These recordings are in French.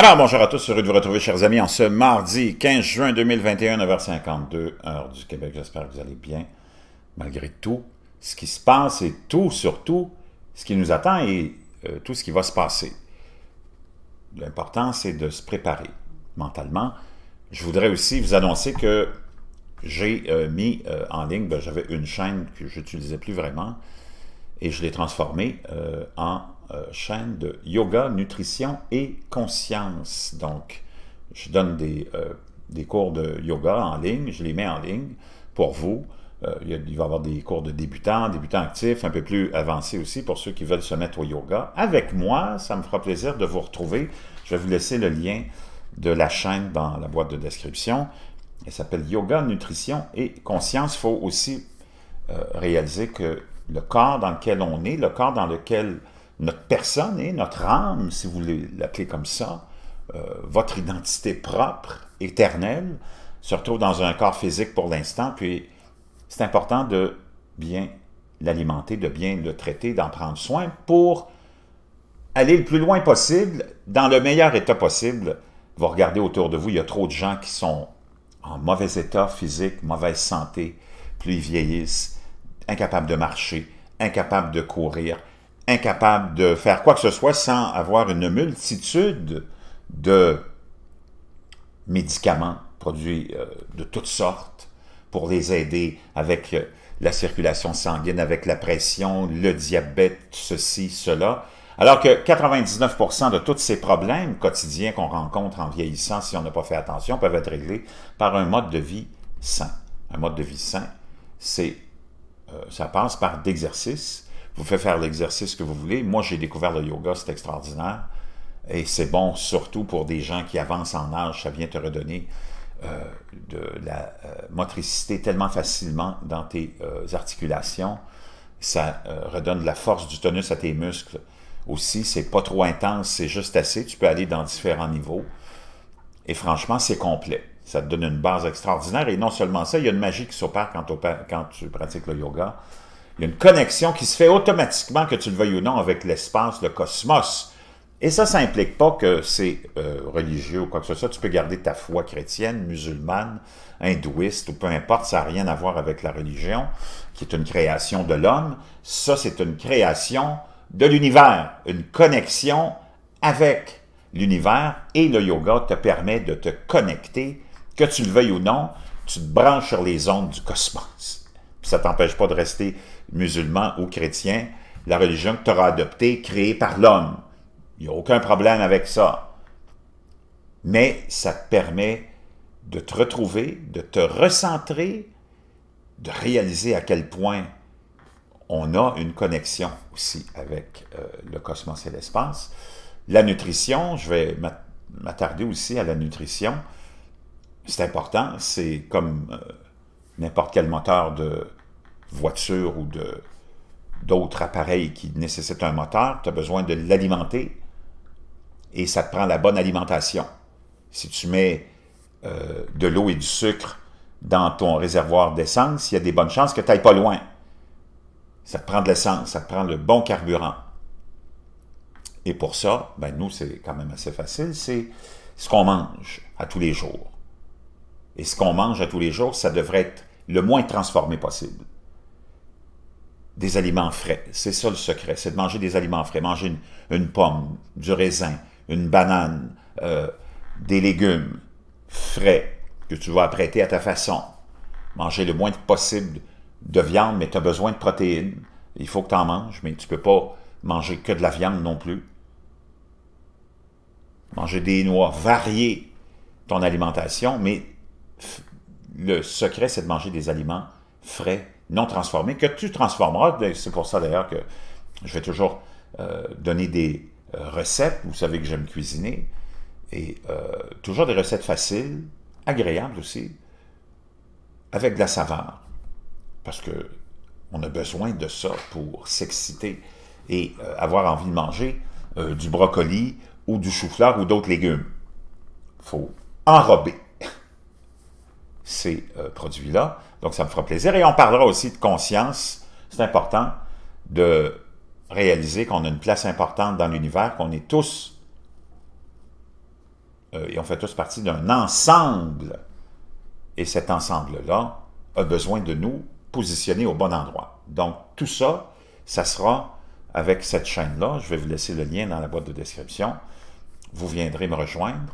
Alors, bonjour à tous, heureux de vous retrouver, chers amis, en ce mardi 15 juin 2021, 9h52, heure du Québec. J'espère que vous allez bien, malgré tout ce qui se passe et tout, surtout, ce qui nous attend et euh, tout ce qui va se passer. L'important, c'est de se préparer mentalement. Je voudrais aussi vous annoncer que j'ai euh, mis euh, en ligne, ben, j'avais une chaîne que je n'utilisais plus vraiment, et je l'ai transformée en euh, chaîne de yoga, nutrition et conscience. Donc, je donne euh, des, cours de yoga en ligne, je les mets en ligne pour vous. Euh, il va y avoir des cours de débutants, débutants actifs, un peu plus avancés aussi pour ceux qui veulent se mettre au yoga. Avec moi, ça me fera plaisir de vous retrouver. Je vais vous laisser le lien de la chaîne dans la boîte de description. Elle s'appelle Yoga, Nutrition et Conscience. Il faut aussi réaliser que le corps dans lequel on est, le corps dans lequel notre personne et notre âme, si vous voulez l'appeler comme ça, euh, votre identité propre, éternelle, se retrouve dans un corps physique pour l'instant, puis c'est important de bien l'alimenter, de bien le traiter, d'en prendre soin pour aller le plus loin possible, dans le meilleur état possible. Vous regardez autour de vous, il y a trop de gens qui sont en mauvais état physique, mauvaise santé, plus ils vieillissent, incapables de marcher, incapables de courir, incapable de faire quoi que ce soit sans avoir une multitude de médicaments produits euh, de toutes sortes pour les aider avec euh, la circulation sanguine, avec la pression, le diabète, ceci, cela. Alors que 99% de tous ces problèmes quotidiens qu'on rencontre en vieillissant, si on n'a pas fait attention, peuvent être réglés par un mode de vie sain. Un mode de vie sain, c'est, euh, ça passe par d'exercice, vous faites faire l'exercice que vous voulez. Moi, j'ai découvert le yoga, c'est extraordinaire. Et c'est bon surtout pour des gens qui avancent en âge, ça vient te redonner euh, de la euh, motricité tellement facilement dans tes euh, articulations. Ça redonne de la force du tonus à tes muscles aussi. C'est pas trop intense, c'est juste assez. Tu peux aller dans différents niveaux. Et franchement, c'est complet. Ça te donne une base extraordinaire. Et non seulement ça, il y a une magie qui s'opère quand, tu pratiques le yoga. Il y a une connexion qui se fait automatiquement, que tu le veuilles ou non, avec l'espace, le cosmos. Et ça, ça n'implique pas que c'est euh, religieux ou quoi que ce soit. Tu peux garder ta foi chrétienne, musulmane, hindouiste ou peu importe. Ça n'a rien à voir avec la religion, qui est une création de l'homme. Ça, c'est une création de l'univers, une connexion avec l'univers. Et le yoga te permet de te connecter, que tu le veuilles ou non, tu te branches sur les ondes du cosmos ça t'empêche pas de rester musulman ou chrétien. La religion que tu auras adoptée, créée par l'homme. Il n'y a aucun problème avec ça. Mais ça te permet de te retrouver, de te recentrer, de réaliser à quel point on a une connexion aussi avec euh, le cosmos et l'espace. La nutrition, je vais m'attarder aussi à la nutrition. C'est important, c'est comme euh, n'importe quel moteur de, voiture ou d'autres appareils qui nécessitent un moteur, tu as besoin de l'alimenter et ça te prend la bonne alimentation. Si tu mets euh, de l'eau et du sucre dans ton réservoir d'essence, il y a des bonnes chances que tu n'ailles pas loin. Ça te prend de l'essence, ça te prend le bon carburant. Et pour ça, ben nous, c'est quand même assez facile, c'est ce qu'on mange à tous les jours. Et ce qu'on mange à tous les jours, ça devrait être le moins transformé possible des aliments frais. C'est ça le secret, c'est de manger des aliments frais. Manger une, pomme, du raisin, une banane, euh, des légumes frais que tu vas apprêter à ta façon. Manger le moins possible de viande, mais tu as besoin de protéines. Il faut que tu en manges, mais tu ne peux pas manger que de la viande non plus. Manger des noix, varier ton alimentation, mais le secret, c'est de manger des aliments frais non transformé, que tu transformeras. Ben, c'est pour ça d'ailleurs que je vais toujours euh, donner des euh, recettes. Vous savez que j'aime cuisiner. Et euh, toujours des recettes faciles, agréables aussi, avec de la saveur. Parce que on a besoin de ça pour s'exciter et avoir envie de manger du brocoli ou du chou-fleur ou d'autres légumes. Il faut enrober ces euh, produits-là. Donc, ça me fera plaisir. Et on parlera aussi de conscience. C'est important de réaliser qu'on a une place importante dans l'univers, qu'on est tous, euh, et on fait tous partie d'un ensemble. Et cet ensemble-là a besoin de nous positionner au bon endroit. Donc, tout ça, ça sera avec cette chaîne-là. Je vais vous laisser le lien dans la boîte de description. Vous viendrez me rejoindre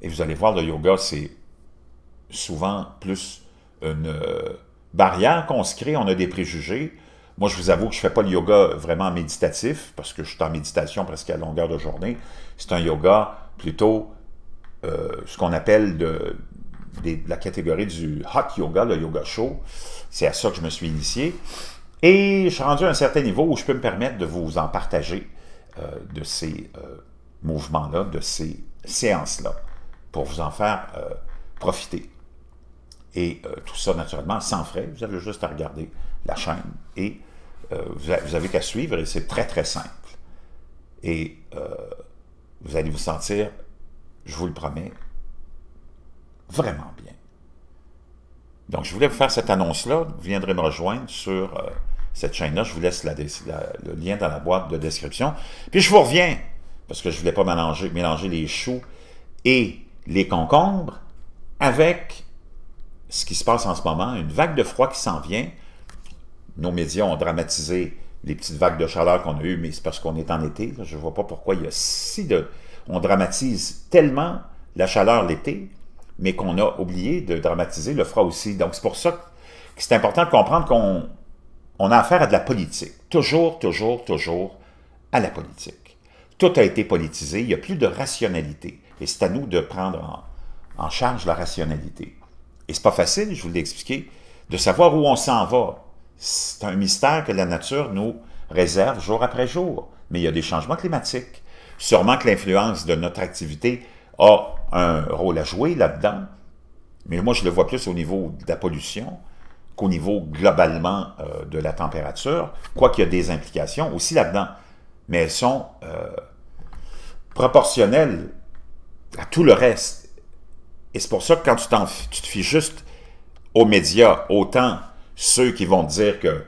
et vous allez voir, le yoga, c'est souvent plus une euh, barrière qu'on se crée, on a des préjugés. Moi, je vous avoue que je ne fais pas le yoga vraiment méditatif, parce que je suis en méditation presque à longueur de journée. C'est un yoga plutôt euh, ce qu'on appelle de, la catégorie du hot yoga, le yoga chaud. C'est à ça que je me suis initié. Et je suis rendu à un certain niveau où je peux me permettre de vous en partager euh, de ces mouvements-là, de ces séances-là, pour vous en faire profiter. Et euh, tout ça, naturellement, sans frais. Vous avez juste à regarder la chaîne et euh, vous, avez qu'à suivre et c'est très, très simple. Et euh, vous allez vous sentir, je vous le promets, vraiment bien. Donc, je voulais vous faire cette annonce-là. Vous viendrez me rejoindre sur cette chaîne-là. Je vous laisse le lien dans la boîte de description. Puis, je vous reviens, parce que je ne voulais pas mélanger les choux et les concombres avec ce qui se passe en ce moment, une vague de froid qui s'en vient. Nos médias ont dramatisé les petites vagues de chaleur qu'on a eues, mais c'est parce qu'on est en été. Je ne vois pas pourquoi il y a si de... On dramatise tellement la chaleur l'été, mais qu'on a oublié de dramatiser le froid aussi. Donc c'est pour ça que c'est important de comprendre qu'on a affaire à de la politique. Toujours, toujours, toujours à la politique. Tout a été politisé, il n'y a plus de rationalité. Et c'est à nous de prendre en charge la rationalité. Et c'est pas facile, je vous l'ai expliqué, de savoir où on s'en va. C'est un mystère que la nature nous réserve jour après jour. Mais il y a des changements climatiques. Sûrement que l'influence de notre activité a un rôle à jouer là-dedans. Mais moi, je le vois plus au niveau de la pollution qu'au niveau globalement euh, de la température, quoiqu'il y a des implications aussi là-dedans. Mais elles sont euh, proportionnelles à tout le reste. Et c'est pour ça que quand tu, tu te fies juste aux médias, autant ceux qui vont te dire que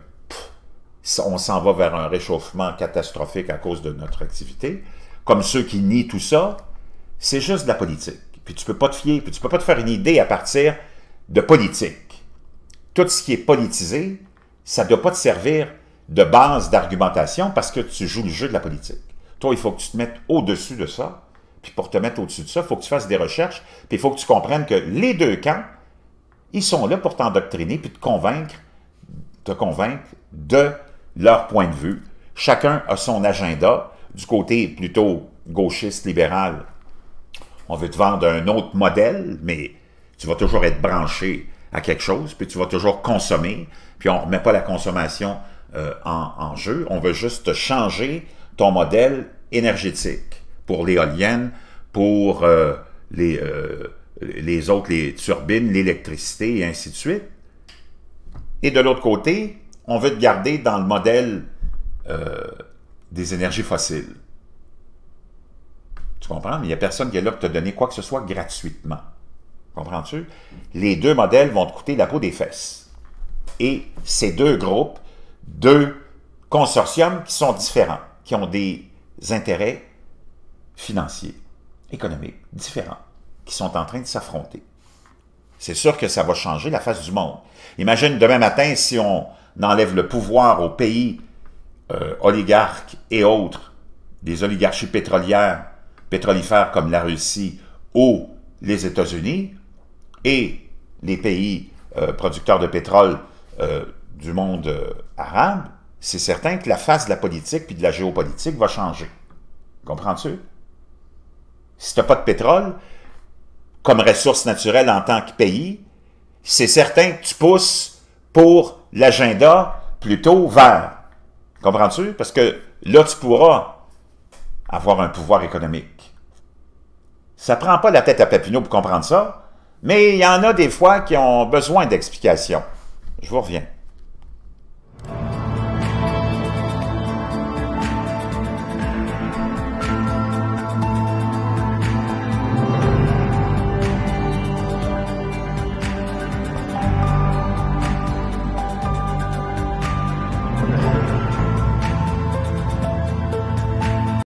on s'en va vers un réchauffement catastrophique à cause de notre activité, comme ceux qui nient tout ça, c'est juste de la politique. Puis tu peux pas te fier, puis tu peux pas te faire une idée à partir de politique. Tout ce qui est politisé, ça ne doit pas te servir de base d'argumentation parce que tu joues le jeu de la politique. Toi, il faut que tu te mettes au-dessus de ça puis pour te mettre au-dessus de ça, il faut que tu fasses des recherches, puis il faut que tu comprennes que les deux camps, ils sont là pour t'endoctriner, puis te convaincre, te convaincre de leur point de vue. Chacun a son agenda. Du côté plutôt gauchiste, libéral, on veut te vendre un autre modèle, mais tu vas toujours être branché à quelque chose, puis tu vas toujours consommer, puis on ne remet pas la consommation euh, en jeu. On veut juste changer ton modèle énergétique pour l'éolienne, pour euh, euh, les, autres, les turbines, l'électricité, et ainsi de suite. Et de l'autre côté, on veut te garder dans le modèle euh, des énergies fossiles. Tu comprends? il n'y a personne qui est là pour te donner quoi que ce soit gratuitement. Comprends-tu? Les deux modèles vont te coûter la peau des fesses. Et ces deux groupes, deux consortiums qui sont différents, qui ont des intérêts financiers, économiques différents qui sont en train de s'affronter. C'est sûr que ça va changer la face du monde. Imagine demain matin si on enlève le pouvoir aux pays euh, oligarques et autres, des oligarchies pétrolières, pétrolifères comme la Russie ou les États-Unis et les pays euh, producteurs de pétrole euh, du monde arabe, c'est certain que la face de la politique puis de la géopolitique va changer. Comprends-tu? si tu n'as pas de pétrole comme ressource naturelle en tant que pays, c'est certain que tu pousses pour l'agenda plutôt vert. Comprends-tu? Parce que là, tu pourras avoir un pouvoir économique. Ça prend pas la tête à Papineau pour comprendre ça, mais il y en a des fois qui ont besoin d'explications. Je vous reviens.